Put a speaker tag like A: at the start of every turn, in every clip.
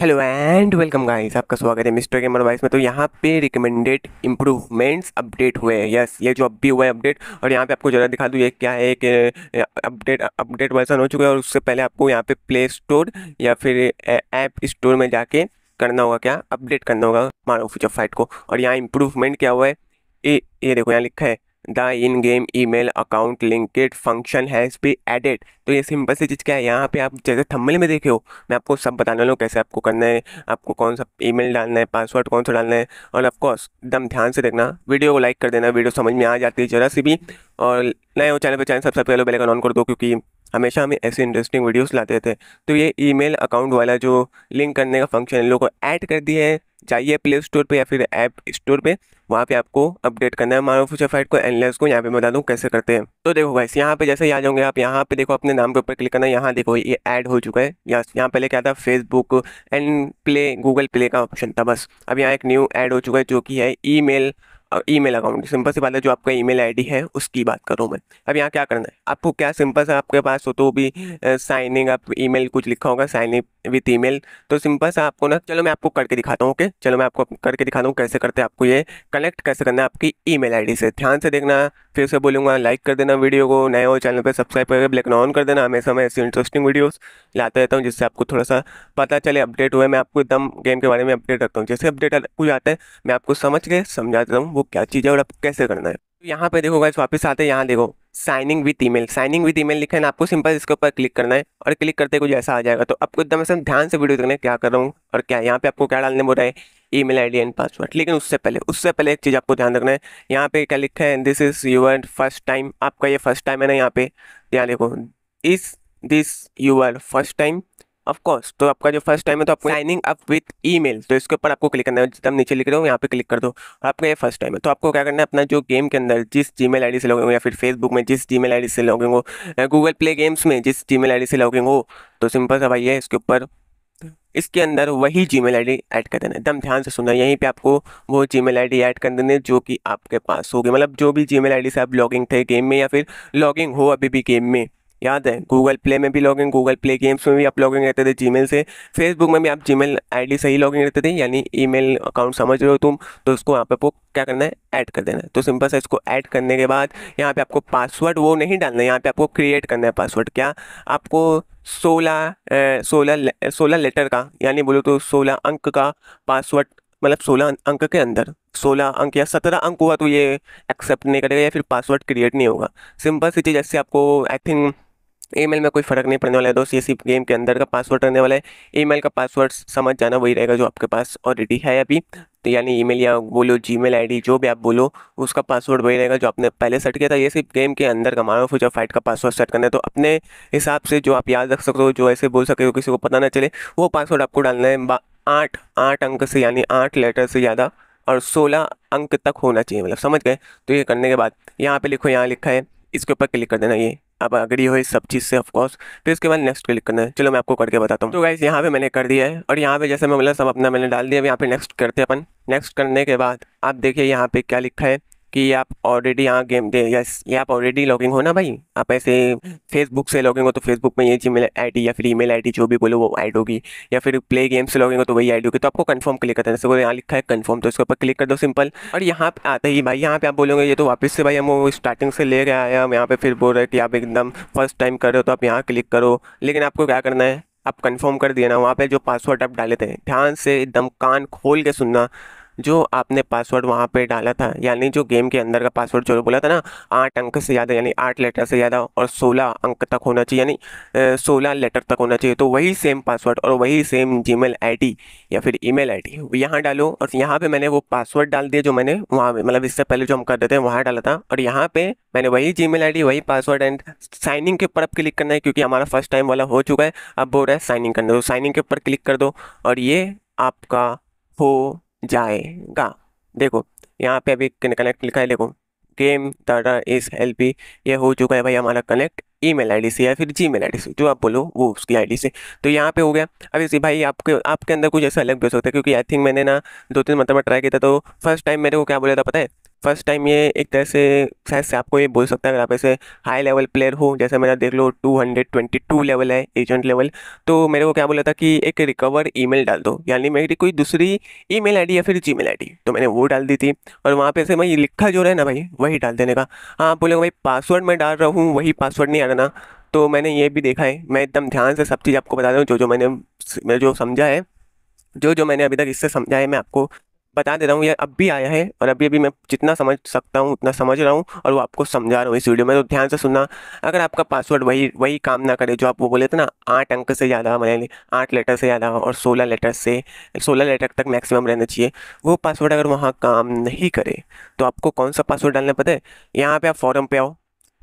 A: hello and welcome guys आपका स्वागत है मिस्टर गेमर वाइस में तो यहाँ पे रिकमेंडेड इम्प्रूवमेंट्स अपडेट हुए हैं यस ये जो अब भी हुआ है अपडेट और यहाँ पे आपको ज़रा दिखा दूँ ये क्या है कि अपडेट अपडेट वर्सन हो चुका है और उससे पहले आपको यहाँ पे प्ले स्टोर या फिर ऐप स्टोर में जाके करना होगा क्या अपडेट करना होगा मारो फ्यूचर फाइट को और यहाँ इम्प्रूवमेंट क्या हुआ है ए ये देखो यहाँ लिखा है the in game email account linked function has be added तो ये सिंपल सी चीज़ क्या है यहाँ पे आप जैसे थम्बल में देखे हो मैं आपको सब बताने वाला हूँ कैसे आपको करना है आपको कौन सा ईमेल डालना है पासवर्ड कौन सा डालना है और ऑफकोर्स एकदम ध्यान से देखना वीडियो को लाइक कर देना वीडियो समझ में आ जाती है जरा सी भी और नए हो चैनल पर चैनल सबसे पहले लो आइकन ऑन कर दो क्योंकि हमेशा हमें ऐसे इंटरेस्टिंग वीडियोस लाते थे तो ये ईमेल अकाउंट वाला जो लिंक करने का फंक्शन है लोगों को ऐड कर दिया है चाहिए प्ले स्टोर पे या फिर ऐप स्टोर पे वहाँ पे आपको अपडेट करना है मारो फ्यूचर फाइट को एनलेस को यहाँ पे बता दूँ कैसे करते हैं तो देखो बस यहाँ पे जैसे आ जाओगे आप यहाँ पे देखो अपने नाम के ऊपर क्लिक करना यहाँ देखो ये ऐड हो चुका है या यहाँ पहले क्या था Facebook and play Google play का ऑप्शन था बस अब यहाँ एक न्यू ऐड हो चुका है जो कि है ई ईमेल अकाउंट मतलब सिंपल सी बात है जो आपका ईमेल आईडी है उसकी बात करूँ मैं अब यहाँ क्या करना है आपको क्या सिंपल सा आपके पास हो तो भी साइनिंग आप ईमेल कुछ लिखा होगा साइनिंग विथ ईमेल तो सिंपल सा आपको ना चलो मैं आपको करके दिखाता हूँ ओके चलो मैं आपको करके दिखाता हूँ कैसे करते हैं आपको ये कनेक्ट कैसे करना है आपकी ईमेल आईडी से ध्यान से देखना फिर से बोलूँगा लाइक कर देना वीडियो को नए हो चैनल पर सब्सक्राइब करके ब्लैक ऑन कर देना हमेशा मैं ऐसी इंटरेस्टिंग वीडियोज़ लाता रहता हूँ जिससे आपको थोड़ा सा पता चले अपडेट हुए मैं आपको एकदम गेम के बारे में अपडेट रखता हूँ जैसे अपडेट कुछ आता है मैं आपको समझ के समझा देता हूँ वो क्या चीज़ है और आप कैसे करना है यहाँ पे देखो गाइस वापस आते हैं यहाँ देखो signing with email signing with email लिखा है ना आपको सिंपल इसके ऊपर क्लिक करना है और क्लिक करते कुछ ऐसा आ जाएगा तो आपको एकदम ऐसा ध्यान से वीडियो देखना क्या कर रहा हूँ और क्या यहाँ पे आपको क्या डालने बोल रहा है email ID and password लेकिन उससे पहले उससे पहले एक चीज़ आपको ध्यान रखना है यहाँ पे क्या लिखा है this is your first time आपका ये फर्स्ट टाइम है ना यहाँ पे यहाँ देखो इस this your first time of course तो आपका जो फर्स्ट टाइम है तो आपको साइनिंग अप विथ मेल तो इसके ऊपर आपको क्लिक करना है जितना नीचे लिख रहे हो यहाँ पे क्लिक कर दो आपका ये फर्स्ट टाइम है तो आपको क्या करना है अपना जो गेम के अंदर जिस जी मेल से लॉगिंग हो या फिर फेसबुक में जिस जी मेल से लॉगिंग हो गूगल प्ले गेम्स में जिस जी मेल से लॉगिंग हो तो सिंपल सा भाई है इसके ऊपर इसके अंदर वही जी मेल आई ऐड कर देना एकदम ध्यान से सुनना यहीं पे आपको वो जी मेल आई ऐड कर देने जो कि आपके पास होगी मतलब जो भी जी मेल आई से आप लॉगिंग थे गेम में या फिर लॉगिंग हो अभी भी गेम में याद है गूगल प्ले में भी लॉगिन गूगल प्ले गेम्स में भी आप लॉगिन रहते थे जी से फेसबुक में भी आप जी मेल से ही लॉगिन रहते थे यानी ई अकाउंट समझ रहे हो तुम तो उसको यहाँ पे आपको क्या करना है ऐड कर देना है तो सिंपल सा इसको ऐड करने के बाद यहाँ पे आपको पासवर्ड वो नहीं डालना है यहाँ पे आपको क्रिएट करना है पासवर्ड क्या आपको सोलह सोलह सोलह लेटर का यानी बोलो तो सोलह अंक का पासवर्ड मतलब सोलह अं, अंक के अंदर सोलह अंक या सत्रह अंक हुआ तो ये एक्सेप्ट नहीं करेगा या फिर पासवर्ड क्रिएट नहीं होगा सिंपल सी चीज़ जैसे आपको आई थिंक ईमेल में कोई फ़र्क नहीं पड़ने वाला है दोस्त ये सिर्फ गेम के अंदर का पासवर्ड रहने वाला है ईमेल का पासवर्ड समझ जाना वही रहेगा जो आपके पास ऑलरेडी है अभी तो यानी ईमेल या बोलो जीमेल आईडी जो भी आप बोलो उसका पासवर्ड वही रहेगा जो आपने पहले सेट किया था ये सिर्फ गेम के अंदर का मारो फिर फाइट का पासवर्ड सेट करना है तो अपने हिसाब से जो आप याद रख सकते हो जो ऐसे बोल सके हो किसी को पता ना चले वो पासवर्ड आपको डालना है आठ आठ अंक से यानी आठ लेटर से ज़्यादा और सोलह अंक तक होना चाहिए मतलब समझ गए तो ये करने के बाद यहाँ पर लिखो यहाँ लिखा है इसके ऊपर क्लिक कर देना ये आप अग्री हो इस सब चीज़ से ऑफकोर्स फिर इसके बाद नेक्स्ट क्लिक करना है चलो मैं आपको करके बताता हूँ तो गाइज यहाँ पे मैंने कर दिया है और यहाँ पे जैसे मैं मतलब सब अपना मैंने डाल दिया अब यहाँ पे नेक्स्ट करते हैं अपन नेक्स्ट करने के बाद आप देखिए यहाँ पे क्या लिखा है कि आप ऑलरेडी यहाँ गेम दे यस ये आप ऑलरेडी लॉगिंग हो ना भाई आप ऐसे फेसबुक से लॉगिंग हो तो फेसबुक में ये जी मेल आई या फिर ई मेल आई जो भी बोलो वो ऐड होगी या फिर प्ले गेम से लॉगिंग हो तो वही ऐड होगी तो आपको कन्फर्म क्लिक करता है यहाँ लिखा है कन्फर्म तो इसके ऊपर क्लिक कर दो सिंपल और यहाँ पे आते ही भाई यहाँ पे आप बोलोगे ये तो वापस से भाई हम वो स्टार्टिंग से ले गया है हम यहाँ पे फिर बोल रहे हैं कि आप एकदम फर्स्ट टाइम कर रहे हो तो आप यहाँ क्लिक करो लेकिन आपको क्या करना है आप कंफर्म कर दिए ना वहाँ पे जो पासवर्ड आप डाले थे ध्यान से एकदम कान खोल के सुनना जो आपने पासवर्ड वहाँ पे डाला था यानी जो गेम के अंदर का पासवर्ड जो बोला था ना आठ अंक से ज़्यादा यानी आठ लेटर से ज़्यादा और सोलह अंक तक होना चाहिए यानी सोलह लेटर तक होना चाहिए तो वही सेम पासवर्ड और वही सेम जी मेल या फिर ई मेल आई डी यहाँ डालो और यहाँ पर मैंने वो पासवर्ड डाल दिया जो मैंने वहाँ पर मतलब इससे पहले जो हम कर देते हैं वहाँ डाला था और यहाँ पर मैंने वही जी मेल वही पासवर्ड एंड साइनिंग के ऊपर अब क्लिक करना है क्योंकि हमारा फर्स्ट टाइम वाला हो चुका है अब बोल रहा है साइनिंग करना तो साइनिंग के ऊपर क्लिक कर दो और ये आपका हो जाएगा देखो यहाँ पे अभी कनेक्ट लिखा है देखो गेम डाटा इस एल पी ये हो चुका है भाई हमारा कनेक्ट ई मेल आई से या फिर जी मेल आई से जो आप बोलो वो उसकी आई से तो यहाँ पे हो गया अब इसी भाई आपके आपके अंदर कुछ ऐसा अलग भी हो सकता है क्योंकि आई थिंक मैंने ना दो तीन मतलब ट्राई किया था तो फर्स्ट टाइम मेरे को क्या बोला था पता है फर्स्ट टाइम ये एक तरह से शायद से आपको ये बोल सकता है अगर आप ऐसे हाई लेवल प्लेयर हो जैसे मेरा देख लो 222 लेवल है एजेंट लेवल तो मेरे को क्या बोला था कि एक रिकवर ईमेल डाल दो यानी मेरी कोई दूसरी ईमेल आईडी या फिर जीमेल आईडी तो मैंने वो डाल दी थी और वहाँ पे से मैं लिखा जो है ना भाई वही डाल देने का हाँ आप बोलेंगे भाई पासवर्ड मैं डाल रहा हूँ वही पासवर्ड नहीं आ तो मैंने ये भी देखा है मैं एकदम ध्यान से सब चीज़ आपको बता रहा हूँ जो जो मैंने जो जो समझा है जो जो मैंने अभी तक इससे समझा है मैं आपको बता दे रहा हूँ ये अब भी आया है और अभी अभी मैं जितना समझ सकता हूँ उतना समझ रहा हूँ और वो आपको समझा रहा हूँ इस वीडियो में तो ध्यान से सुनना अगर आपका पासवर्ड वही वही काम ना करे जो आप वो बोले थे ना आठ अंक से ज़्यादा मैंने आठ लेटर से ज़्यादा और सोलह लेटर से सोलह लेटर तक मैक्सिमम रहना चाहिए वो पासवर्ड अगर वहाँ काम नहीं करे तो आपको कौन सा पासवर्ड डालना पता है यहाँ पर आप फॉरम पर आओ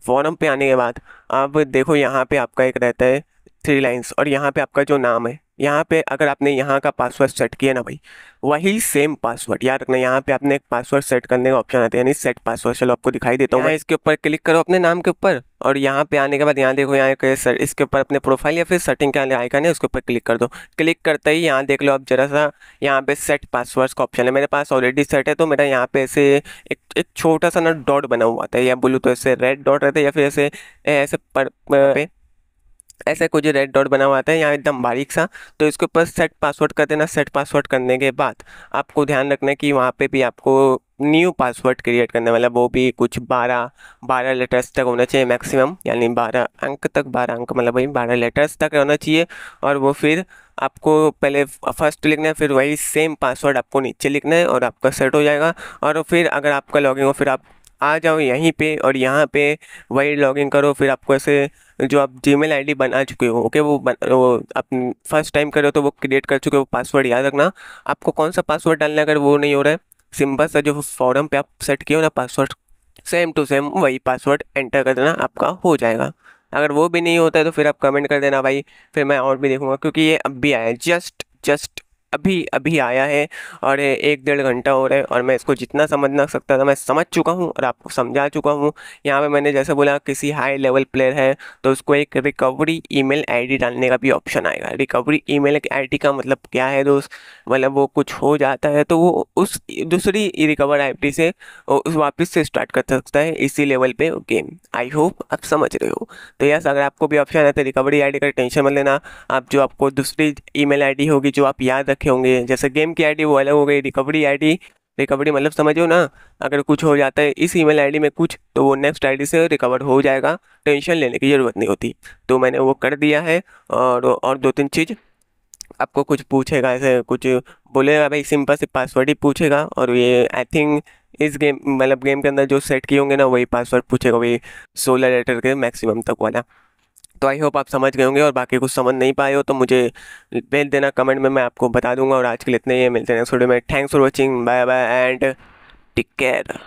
A: फॉरम पर आने के बाद आप देखो यहाँ पर आपका एक रहता है थ्री लाइन्स और यहाँ पर आपका जो नाम है यहाँ पे अगर आपने यहाँ का पासवर्ड सेट किया ना भाई वही सेम पासवर्ड याद रखना यहाँ पे आपने एक पासवर्ड सेट करने का ऑप्शन आता है यानी सेट पासवर्ड चलो आपको दिखाई देता हूँ मैं इसके ऊपर क्लिक करो अपने नाम के ऊपर और यहाँ पे आने के बाद यहाँ देखो यहाँ सर इसके ऊपर अपने प्रोफाइल या फिर सेटिंग के आइकन है उसके ऊपर क्लिक कर दो क्लिक करते ही यहाँ देख लो आप जरा सा यहाँ पे सेट पासवर्ड्स का ऑप्शन है मेरे पास ऑलरेडी सेट है तो मेरा यहाँ पे ऐसे एक एक छोटा सा ना डॉट बना हुआ था या बोलूँ तो ऐसे रेड डॉट रहता है या फिर ऐसे ऐसे पर ऐसा कुछ रेड डॉट बना हुआ है यहाँ एकदम बारीक सा तो इसके ऊपर सेट पासवर्ड कर देना सेट पासवर्ड करने के बाद आपको ध्यान रखना है कि वहाँ पे भी आपको न्यू पासवर्ड क्रिएट करने वाला वो भी कुछ बारह बारह लेटर्स तक होना चाहिए मैक्सिमम यानी बारह अंक तक बारह अंक मतलब वही बारह लेटर्स तक होना चाहिए और वो फिर आपको पहले फर्स्ट लिखना है फिर वही सेम पासवर्ड आपको नीचे लिखना है और आपका सेट हो जाएगा और फिर अगर आपका लॉगिंग हो फिर आप आ जाओ यहीं पे और यहाँ पे वही लॉगिन करो फिर आपको ऐसे जो आप जी मेल आई बना चुके हो ओके वो, बन, वो आप फर्स्ट टाइम कर रहे हो तो वो क्रिएट कर चुके हो पासवर्ड याद रखना आपको कौन सा पासवर्ड डालना अगर वो नहीं हो रहा है सिंपल सा जो फॉरम पे आप सेट किए हो ना पासवर्ड सेम टू सेम वही पासवर्ड एंटर कर देना आपका हो जाएगा अगर वो भी नहीं होता है तो फिर आप कमेंट कर देना भाई फिर मैं और भी देखूंगा क्योंकि ये अब भी आया जस्ट जस्ट अभी अभी आया है और एक डेढ़ घंटा हो रहा है और मैं इसको जितना समझ ना सकता था मैं समझ चुका हूँ और आपको समझा चुका हूँ यहाँ पे मैंने जैसे बोला किसी हाई लेवल प्लेयर है तो उसको एक रिकवरी ईमेल आईडी डालने का भी ऑप्शन आएगा रिकवरी ईमेल आईडी का मतलब क्या है दोस्त मतलब वो कुछ हो जाता है तो वो उस दूसरी रिकवर आई से उस वापस से स्टार्ट कर सकता है इसी लेवल पे गेम आई होप आप समझ रहे हो तो यस अगर आपको भी ऑप्शन है तो रिकवरी आईडी का टेंशन मत लेना आप जो आपको दूसरी ईमेल आईडी होगी जो आप याद रखें इकट्ठे होंगे जैसे गेम की आईडी वो अलग हो गई रिकवरी आईडी रिकवरी मतलब समझो ना अगर कुछ हो जाता है इस ईमेल आईडी में कुछ तो वो नेक्स्ट आईडी से रिकवर हो जाएगा टेंशन लेने की ज़रूरत नहीं होती तो मैंने वो कर दिया है और और दो तीन चीज़ आपको कुछ पूछेगा ऐसे कुछ बोलेगा भाई सिंपल से पासवर्ड ही पूछेगा और ये आई थिंक इस गेम मतलब गेम के अंदर जो सेट किए होंगे ना वही पासवर्ड पूछेगा वही सोलह लेटर के मैक्सिमम तक वाला तो आई होप आप समझ गए होंगे और बाकी कुछ समझ नहीं पाए हो तो मुझे भेज देना कमेंट में मैं आपको बता दूंगा और आज के लिए इतने ही मिलते हैं नेक्स्ट वीडियो में thanks for watching bye bye and take care